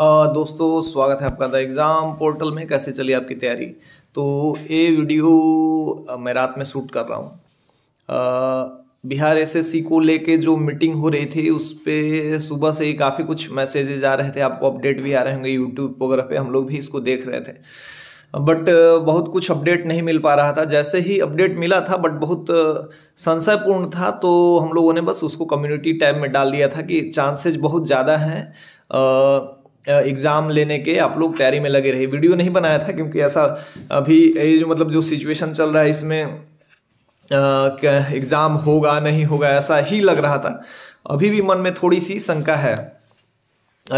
दोस्तों स्वागत है आपका द एग्ज़ाम पोर्टल में कैसे चली आपकी तैयारी तो ये वीडियो मैं रात में शूट कर रहा हूँ बिहार एसएससी को लेके जो मीटिंग हो रही थी उस पर सुबह से ही काफ़ी कुछ मैसेजेज आ रहे थे आपको अपडेट भी आ रहे होंगे यूट्यूब वगैरह पे हम लोग भी इसको देख रहे थे बट बहुत कुछ अपडेट नहीं मिल पा रहा था जैसे ही अपडेट मिला था बट बहुत संशयपूर्ण था तो हम लोगों ने बस उसको कम्युनिटी टैब में डाल दिया था कि चांसेज बहुत ज़्यादा हैं एग्ज़ाम लेने के आप लोग तैयारी में लगे रहे वीडियो नहीं बनाया था क्योंकि ऐसा अभी ये जो मतलब जो सिचुएशन चल रहा है इसमें एग्ज़ाम होगा नहीं होगा ऐसा ही लग रहा था अभी भी मन में थोड़ी सी शंका है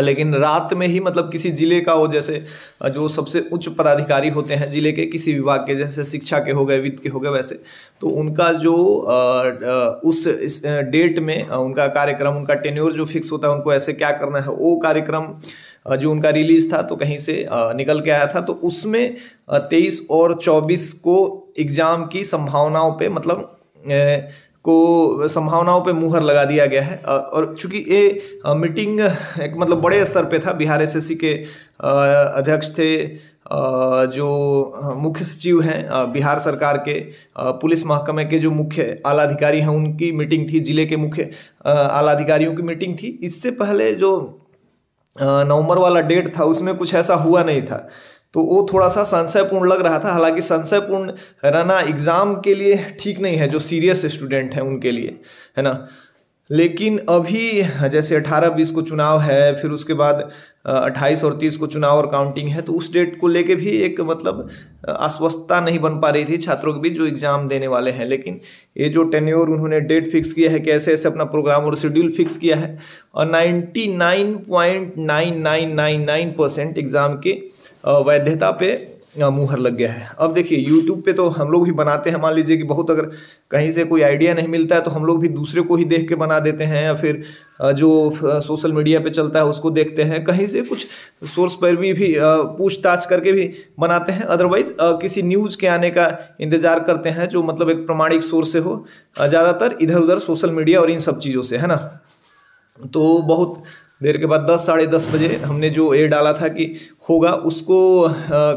लेकिन रात में ही मतलब किसी जिले का हो जैसे जो सबसे उच्च पदाधिकारी होते हैं जिले के किसी विभाग के जैसे शिक्षा के हो गए वित्त के हो गए वैसे तो उनका जो उस डेट में उनका कार्यक्रम उनका टेन्योर जो फिक्स होता है उनको ऐसे क्या करना है वो कार्यक्रम जो उनका रिलीज था तो कहीं से निकल के आया था तो उसमें तेईस और चौबीस को एग्जाम की संभावनाओं पे मतलब को संभावनाओं पे मुहर लगा दिया गया है और चूंकि ये मीटिंग एक मतलब बड़े स्तर पे था बिहार एस के अध्यक्ष थे जो मुख्य सचिव हैं बिहार सरकार के पुलिस महकमे के जो मुख्य आला अधिकारी हैं उनकी मीटिंग थी जिले के मुख्य आला अधिकारियों की मीटिंग थी इससे पहले जो नवंबर वाला डेट था उसमें कुछ ऐसा हुआ नहीं था तो वो थोड़ा सा संशयपूर्ण लग रहा था हालांकि संशयपूर्ण रहना एग्ज़ाम के लिए ठीक नहीं है जो सीरियस स्टूडेंट हैं उनके लिए है ना लेकिन अभी जैसे अठारह बीस को चुनाव है फिर उसके बाद अट्ठाईस और तीस को चुनाव और काउंटिंग है तो उस डेट को लेके भी एक मतलब आश्वस्तता नहीं बन पा रही थी छात्रों के बीच जो एग्ज़ाम देने वाले हैं लेकिन ये जो टेन्योर उन्होंने डेट फिक्स किया है कैसे ऐसे अपना प्रोग्राम और शेड्यूल फिक्स किया है और ninety nine point nine nine nine nine percent exam के वैधता पे मुहर लग गया है अब देखिए YouTube पे तो हम लोग भी बनाते हैं मान लीजिए कि बहुत अगर कहीं से कोई आइडिया नहीं मिलता है तो हम लोग भी दूसरे को ही देख के बना देते हैं या फिर जो सोशल मीडिया पे चलता है उसको देखते हैं कहीं से कुछ सोर्स पर भी, भी पूछताछ करके भी बनाते हैं अदरवाइज किसी न्यूज़ के आने का इंतज़ार करते हैं जो मतलब एक प्रमाणिक सोर्स से हो ज़्यादातर इधर उधर सोशल मीडिया और इन सब चीज़ों से है ना तो बहुत देर के बाद दस साढ़े दस बजे हमने जो ए डाला था कि होगा उसको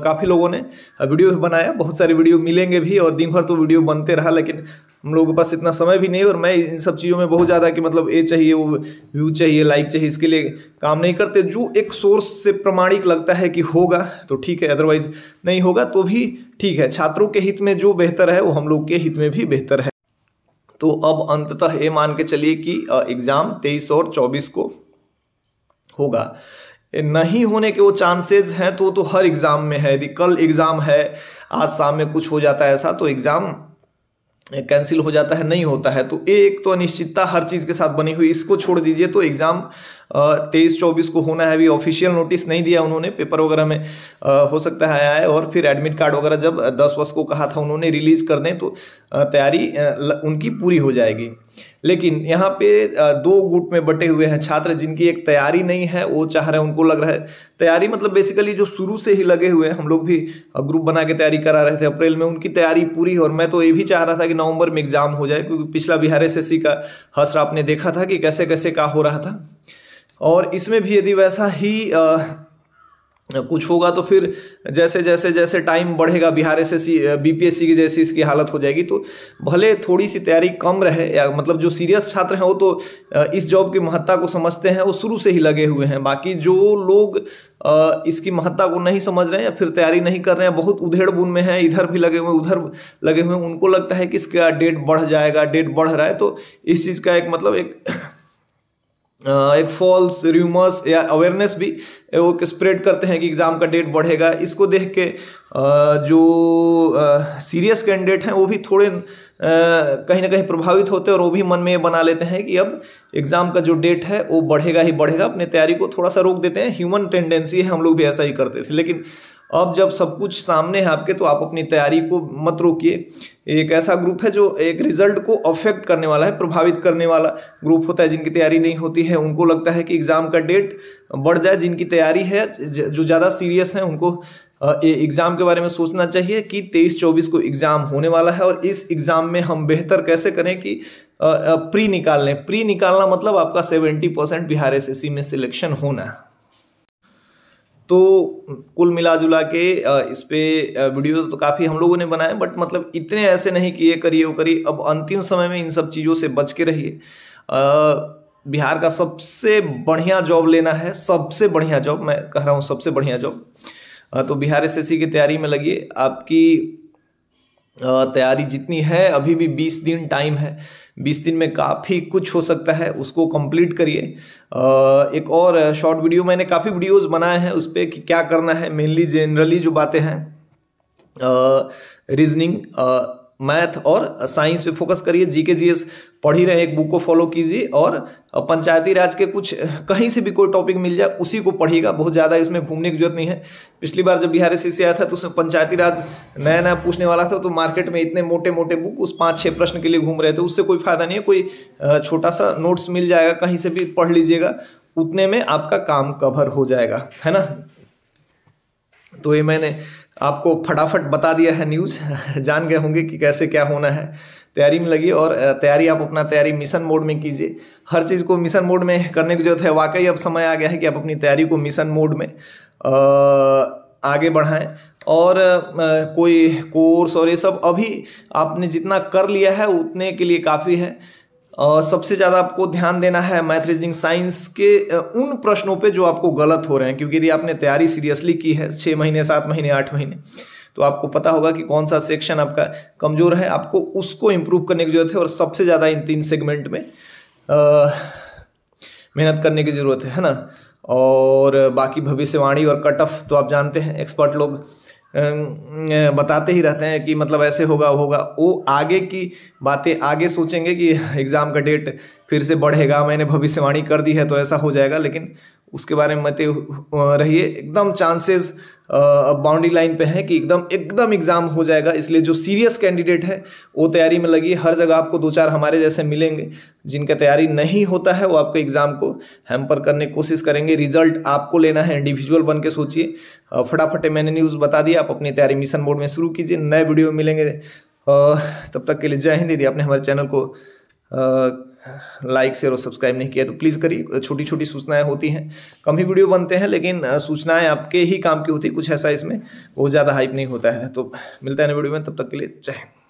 काफ़ी लोगों ने वीडियो भी बनाया बहुत सारे वीडियो मिलेंगे भी और दिन भर तो वीडियो बनते रहा लेकिन हम लोगों के पास इतना समय भी नहीं और मैं इन सब चीज़ों में बहुत ज़्यादा कि मतलब ए चाहिए वो व्यू चाहिए लाइक चाहिए इसके लिए काम नहीं करते जो एक सोर्स से प्रमाणिक लगता है कि होगा तो ठीक है अदरवाइज नहीं होगा तो भी ठीक है छात्रों के हित में जो बेहतर है वो हम लोग के हित में भी बेहतर है तो अब अंततः ये मान के चलिए कि एग्ज़ाम तेईस और चौबीस को होगा नहीं होने के वो चांसेस हैं तो तो हर एग्ज़ाम में है यदि कल एग्ज़ाम है आज शाम में कुछ हो जाता है ऐसा तो एग्ज़ाम कैंसिल हो जाता है नहीं होता है तो एक तो अनिश्चितता हर चीज़ के साथ बनी हुई इसको छोड़ दीजिए तो एग्ज़ाम तेईस चौबीस को होना है अभी ऑफिशियल नोटिस नहीं दिया उन्होंने पेपर वगैरह में हो सकता है आया है और फिर एडमिट कार्ड वगैरह जब दस वर्ष को कहा था उन्होंने रिलीज कर दें तो तैयारी उनकी पूरी हो जाएगी लेकिन यहाँ पे दो गुट में बटे हुए हैं छात्र जिनकी एक तैयारी नहीं है वो चाह रहे हैं उनको लग रहा है तैयारी मतलब बेसिकली जो शुरू से ही लगे हुए हैं हम लोग भी ग्रुप बना के तैयारी करा रहे थे अप्रैल में उनकी तैयारी पूरी और मैं तो ये भी चाह रहा था कि नवंबर में एग्जाम हो जाए क्योंकि पिछला बिहार एस का हसरा आपने देखा था कि कैसे कैसे का हो रहा था और इसमें भी यदि वैसा ही आ, कुछ होगा तो फिर जैसे जैसे जैसे टाइम बढ़ेगा बिहार एस एस बीपीएससी की जैसी इसकी हालत हो जाएगी तो भले थोड़ी सी तैयारी कम रहे या मतलब जो सीरियस छात्र हैं वो तो इस जॉब की महत्ता को समझते हैं वो शुरू से ही लगे हुए हैं बाकी जो लोग इसकी महत्ता को नहीं समझ रहे हैं या फिर तैयारी नहीं कर रहे हैं बहुत उधेड़ बुन में है इधर भी लगे हुए उधर लगे हुए उनको लगता है कि इसका डेट बढ़ जाएगा डेट बढ़ रहा है तो इस चीज़ का एक मतलब एक एक फॉल्स र्यूमर्स या अवेयरनेस भी वो स्प्रेड करते हैं कि एग्ज़ाम का डेट बढ़ेगा इसको देख के जो सीरियस कैंडिडेट हैं वो भी थोड़े कहीं ना कहीं प्रभावित होते हैं और वो भी मन में ये बना लेते हैं कि अब एग्ज़ाम का जो डेट है वो बढ़ेगा ही बढ़ेगा अपने तैयारी को थोड़ा सा रोक देते हैं ह्यूमन टेंडेंसी है हम लोग भी ऐसा ही करते थे लेकिन अब जब सब कुछ सामने है आपके तो आप अपनी तैयारी को मत रोकिए एक ऐसा ग्रुप है जो एक रिजल्ट को अफेक्ट करने वाला है प्रभावित करने वाला ग्रुप होता है जिनकी तैयारी नहीं होती है उनको लगता है कि एग्ज़ाम का डेट बढ़ जाए जिनकी तैयारी है जो ज़्यादा सीरियस है उनको एग्ज़ाम के बारे में सोचना चाहिए कि तेईस चौबीस को एग्ज़ाम होने वाला है और इस एग्ज़ाम में हम बेहतर कैसे करें कि प्री निकाल लें प्री निकालना मतलब आपका सेवेंटी परसेंट बिहार एस में सिलेक्शन होना है तो कुल मिला जुला के इस पर वीडियो तो काफ़ी हम लोगों ने बनाए बट मतलब इतने ऐसे नहीं कि ये करिए वो करिए अब अंतिम समय में इन सब चीज़ों से बच के रहिए बिहार का सबसे बढ़िया जॉब लेना है सबसे बढ़िया जॉब मैं कह रहा हूँ सबसे बढ़िया जॉब तो बिहार एस की तैयारी में लगिए आपकी तैयारी जितनी है अभी भी बीस दिन टाइम है बीस दिन में काफ़ी कुछ हो सकता है उसको कंप्लीट करिए एक और शॉर्ट वीडियो मैंने काफ़ी वीडियोस बनाए हैं उस पर कि क्या करना है मेनली जनरली जो बातें हैं रीजनिंग मैथ और साइंस पे फोकस करिए जीके जीएस पढ़ ही रहे एक बुक को फॉलो कीजिए और पंचायती राज के कुछ कहीं से भी कोई टॉपिक मिल जाए उसी को पढ़िएगा बहुत ज़्यादा इसमें घूमने की जरूरत नहीं है पिछली बार जब बिहार एस आया था तो उसमें पंचायती राज नया नया पूछने वाला था तो मार्केट में इतने मोटे मोटे बुक उस पाँच छः प्रश्न के लिए घूम रहे थे उससे कोई फायदा नहीं है कोई छोटा सा नोट्स मिल जाएगा कहीं से भी पढ़ लीजिएगा उतने में आपका काम कवर हो जाएगा है ना तो ये मैंने आपको फटाफट बता दिया है न्यूज़ जान गए होंगे कि कैसे क्या होना है तैयारी में लगी और तैयारी आप अपना तैयारी मिशन मोड में कीजिए हर चीज़ को मिशन मोड में करने की जरूरत है वाकई अब समय आ गया है कि आप अपनी तैयारी को मिशन मोड में आगे बढ़ाएं और कोई कोर्स और ये सब अभी आपने जितना कर लिया है उतने के लिए काफ़ी है सबसे ज़्यादा आपको ध्यान देना है मैथ रीजनिंग साइंस के उन प्रश्नों पे जो आपको गलत हो रहे हैं क्योंकि यदि आपने तैयारी सीरियसली की है छः महीने सात महीने आठ महीने तो आपको पता होगा कि कौन सा सेक्शन आपका कमज़ोर है आपको उसको इम्प्रूव करने की जरूरत है और सबसे ज़्यादा इन तीन सेगमेंट में मेहनत करने की ज़रूरत है है ना और बाकी भविष्यवाणी और कट ऑफ तो आप जानते हैं एक्सपर्ट लोग बताते ही रहते हैं कि मतलब ऐसे होगा होगा वो आगे की बातें आगे सोचेंगे कि एग्ज़ाम का डेट फिर से बढ़ेगा मैंने भविष्यवाणी कर दी है तो ऐसा हो जाएगा लेकिन उसके बारे में मत रहिए एकदम चांसेस अब बाउंड्री लाइन पे है कि एकदम एकदम एग्जाम हो जाएगा इसलिए जो सीरियस कैंडिडेट है वो तैयारी में लगी हर जगह आपको दो चार हमारे जैसे मिलेंगे जिनका तैयारी नहीं होता है वो आपके एग्जाम को हैम्पर करने की कोशिश करेंगे रिजल्ट आपको लेना है इंडिविजुअल बन के सोचिए फटाफट मैंने न्यूज़ बता दिया आप अपनी तैयारी मिशन मोड में शुरू कीजिए नए वीडियो मिलेंगे तब तक के लिए जय हिंद दीदी आपने हमारे चैनल को लाइक शेयर और सब्सक्राइब नहीं किया तो प्लीज़ करिए छोटी छोटी सूचनाएं होती हैं कम ही वीडियो बनते हैं लेकिन सूचनाएं आपके ही काम की होती है कुछ ऐसा इसमें बहुत ज़्यादा हाइप नहीं होता है तो मिलता है नई वीडियो में तब तक के लिए जय